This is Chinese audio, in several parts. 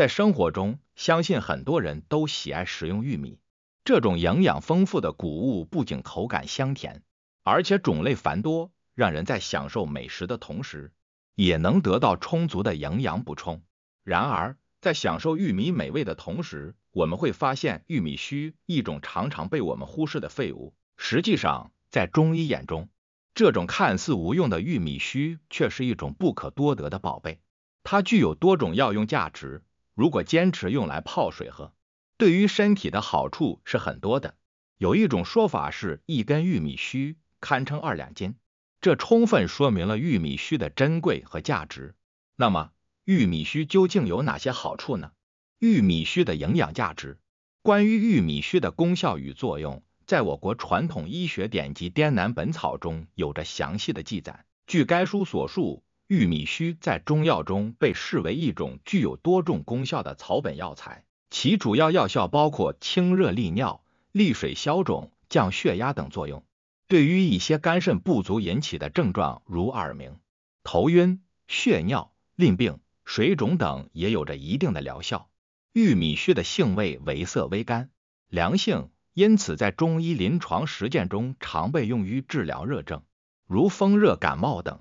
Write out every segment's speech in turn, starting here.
在生活中，相信很多人都喜爱食用玉米。这种营养丰富的谷物不仅口感香甜，而且种类繁多，让人在享受美食的同时，也能得到充足的营养补充。然而，在享受玉米美味的同时，我们会发现玉米须一种常常被我们忽视的废物。实际上，在中医眼中，这种看似无用的玉米须却是一种不可多得的宝贝，它具有多种药用价值。如果坚持用来泡水喝，对于身体的好处是很多的。有一种说法是，一根玉米须堪称二两金，这充分说明了玉米须的珍贵和价值。那么，玉米须究竟有哪些好处呢？玉米须的营养价值，关于玉米须的功效与作用，在我国传统医学典籍《滇南本草》中有着详细的记载。据该书所述。玉米须在中药中被视为一种具有多重功效的草本药材，其主要药效包括清热利尿、利水消肿、降血压等作用。对于一些肝肾不足引起的症状，如耳鸣、头晕、血尿、淋病、水肿等，也有着一定的疗效。玉米须的性味为涩微甘，凉性，因此在中医临床实践中常被用于治疗热症，如风热感冒等。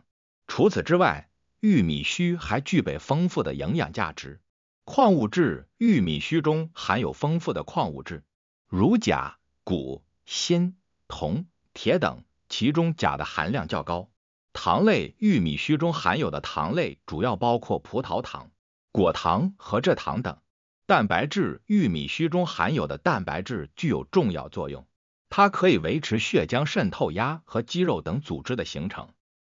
除此之外，玉米须还具备丰富的营养价值。矿物质，玉米须中含有丰富的矿物质，如钾、钴、锌、铜、铁等，其中钾的含量较高。糖类，玉米须中含有的糖类主要包括葡萄糖、果糖和蔗糖等。蛋白质，玉米须中含有的蛋白质具有重要作用，它可以维持血浆渗透压和肌肉等组织的形成。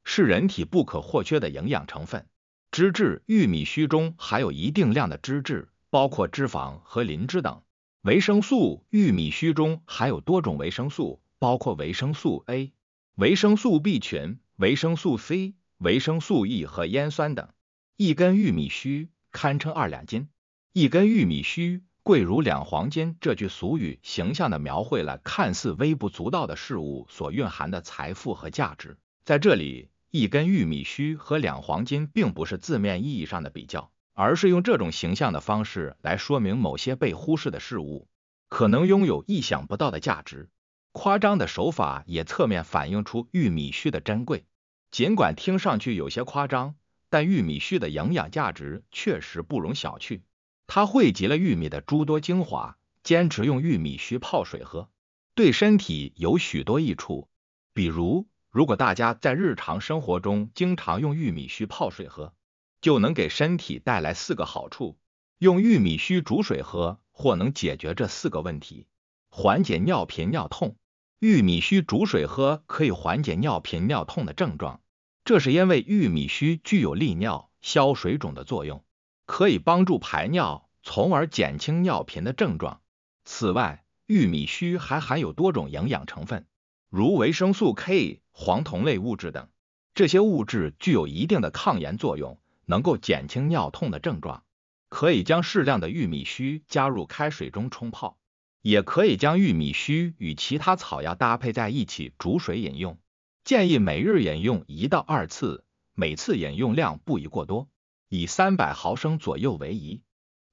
是人体不可或缺的营养成分。脂质，玉米须中含有一定量的脂质，包括脂肪和磷脂等。维生素，玉米须中含有多种维生素，包括维生素 A、维生素 B 群、维生素 C、维生素 E 和烟酸等。一根玉米须堪称二两金，一根玉米须贵如两黄金。这句俗语形象地描绘了看似微不足道的事物所蕴含的财富和价值。在这里。一根玉米须和两黄金，并不是字面意义上的比较，而是用这种形象的方式来说明某些被忽视的事物可能拥有意想不到的价值。夸张的手法也侧面反映出玉米须的珍贵。尽管听上去有些夸张，但玉米须的营养价值确实不容小觑。它汇集了玉米的诸多精华，坚持用玉米须泡水喝，对身体有许多益处，比如。如果大家在日常生活中经常用玉米须泡水喝，就能给身体带来四个好处。用玉米须煮水喝，或能解决这四个问题：缓解尿频尿痛。玉米须煮水喝可以缓解尿频尿痛的症状，这是因为玉米须具有利尿、消水肿的作用，可以帮助排尿，从而减轻尿频的症状。此外，玉米须还含有多种营养成分，如维生素 K。黄酮类物质等，这些物质具有一定的抗炎作用，能够减轻尿痛的症状。可以将适量的玉米须加入开水中冲泡，也可以将玉米须与其他草药搭配在一起煮水饮用。建议每日饮用一到二次，每次饮用量不宜过多，以三百毫升左右为宜。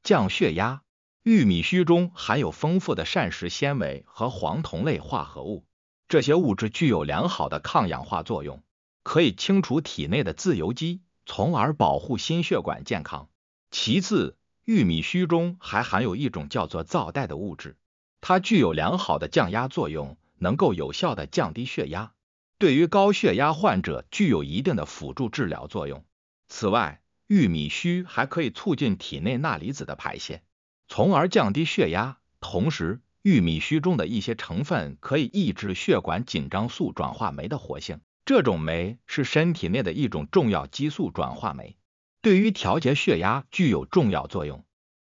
降血压，玉米须中含有丰富的膳食纤维和黄酮类化合物。这些物质具有良好的抗氧化作用，可以清除体内的自由基，从而保护心血管健康。其次，玉米须中还含有一种叫做皂苷的物质，它具有良好的降压作用，能够有效的降低血压，对于高血压患者具有一定的辅助治疗作用。此外，玉米须还可以促进体内钠离子的排泄，从而降低血压，同时。玉米须中的一些成分可以抑制血管紧张素转化酶的活性，这种酶是身体内的一种重要激素转化酶，对于调节血压具有重要作用，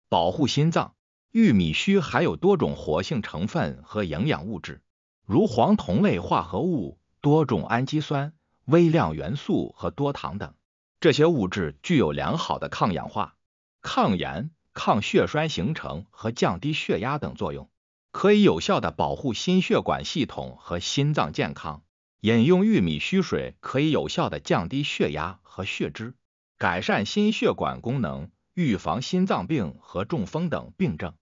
保护心脏。玉米须含有多种活性成分和营养物质，如黄酮类化合物、多种氨基酸、微量元素和多糖等。这些物质具有良好的抗氧化、抗炎、抗血栓形成和降低血压等作用。可以有效的保护心血管系统和心脏健康。饮用玉米须水可以有效的降低血压和血脂，改善心血管功能，预防心脏病和中风等病症。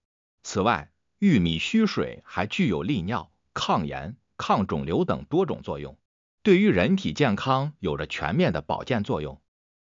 此外，玉米须水还具有利尿、抗炎、抗肿瘤等多种作用，对于人体健康有着全面的保健作用。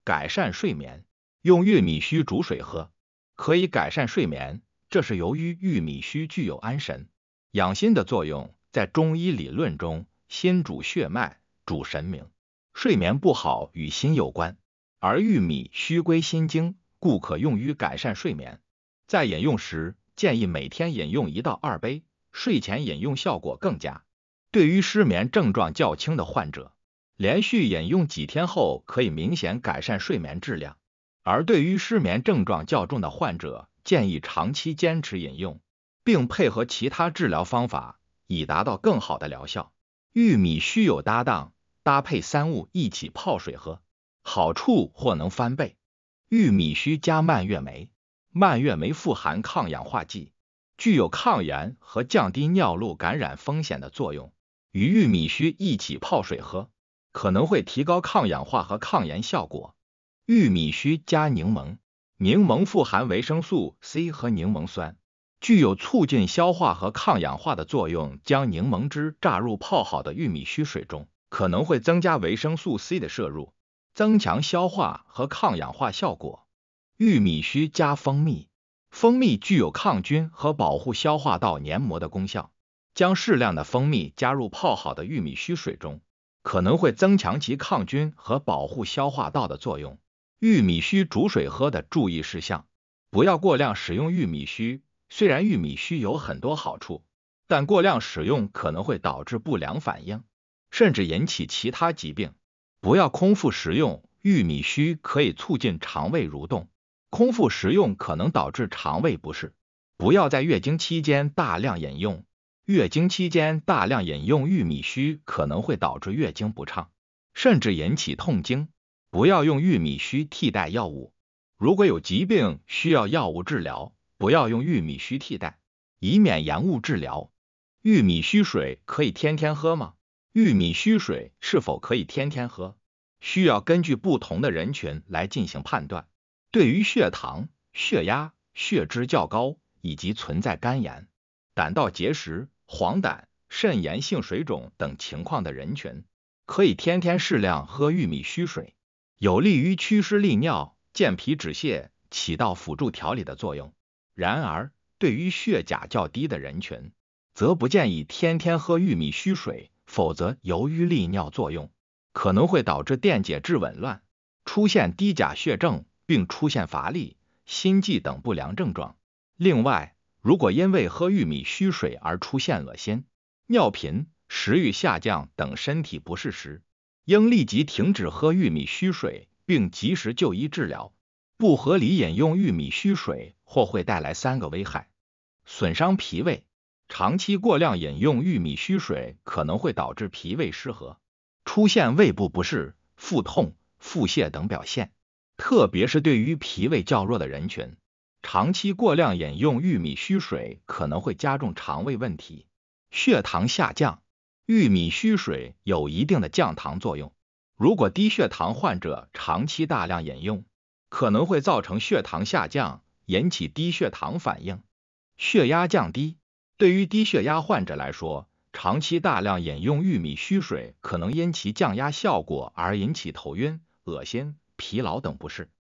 改善睡眠，用玉米须煮水喝，可以改善睡眠。这是由于玉米须具有安神养心的作用，在中医理论中，心主血脉，主神明，睡眠不好与心有关，而玉米须归心经，故可用于改善睡眠。在饮用时，建议每天饮用一到二杯，睡前饮用效果更佳。对于失眠症状较轻的患者，连续饮用几天后，可以明显改善睡眠质量；而对于失眠症状较重的患者，建议长期坚持饮用，并配合其他治疗方法，以达到更好的疗效。玉米须有搭档，搭配三物一起泡水喝，好处或能翻倍。玉米须加蔓越莓，蔓越莓富含抗氧化剂，具有抗炎和降低尿路感染风险的作用，与玉米须一起泡水喝，可能会提高抗氧化和抗炎效果。玉米须加柠檬。柠檬富含维生素 C 和柠檬酸，具有促进消化和抗氧化的作用。将柠檬汁榨入泡好的玉米须水中，可能会增加维生素 C 的摄入，增强消化和抗氧化效果。玉米须加蜂蜜，蜂蜜具有抗菌和保护消化道黏膜的功效。将适量的蜂蜜加入泡好的玉米须水中，可能会增强其抗菌和保护消化道的作用。玉米须煮水喝的注意事项：不要过量使用玉米须，虽然玉米须有很多好处，但过量使用可能会导致不良反应，甚至引起其他疾病。不要空腹食用玉米须，可以促进肠胃蠕动，空腹食用可能导致肠胃不适。不要在月经期间大量饮用，月经期间大量饮用玉米须可能会导致月经不畅，甚至引起痛经。不要用玉米须替代药物。如果有疾病需要药物治疗，不要用玉米须替代，以免延误治疗。玉米须水可以天天喝吗？玉米须水是否可以天天喝？需要根据不同的人群来进行判断。对于血糖、血压、血脂较高，以及存在肝炎、胆道结石、黄疸、肾炎性水肿等情况的人群，可以天天适量喝玉米须水。有利于祛湿利尿、健脾止泻，起到辅助调理的作用。然而，对于血钾较低的人群，则不建议天天喝玉米须水，否则由于利尿作用，可能会导致电解质紊乱，出现低钾血症，并出现乏力、心悸等不良症状。另外，如果因为喝玉米须水而出现恶心、尿频、食欲下降等身体不适时，应立即停止喝玉米须水，并及时就医治疗。不合理饮用玉米须水或会带来三个危害：损伤脾胃。长期过量饮用玉米须水可能会导致脾胃失和，出现胃部不适、腹痛、腹泻等表现。特别是对于脾胃较弱的人群，长期过量饮用玉米须水可能会加重肠胃问题。血糖下降。玉米须水有一定的降糖作用，如果低血糖患者长期大量饮用，可能会造成血糖下降，引起低血糖反应，血压降低。对于低血压患者来说，长期大量饮用玉米须水，可能因其降压效果而引起头晕、恶心、疲劳等不适。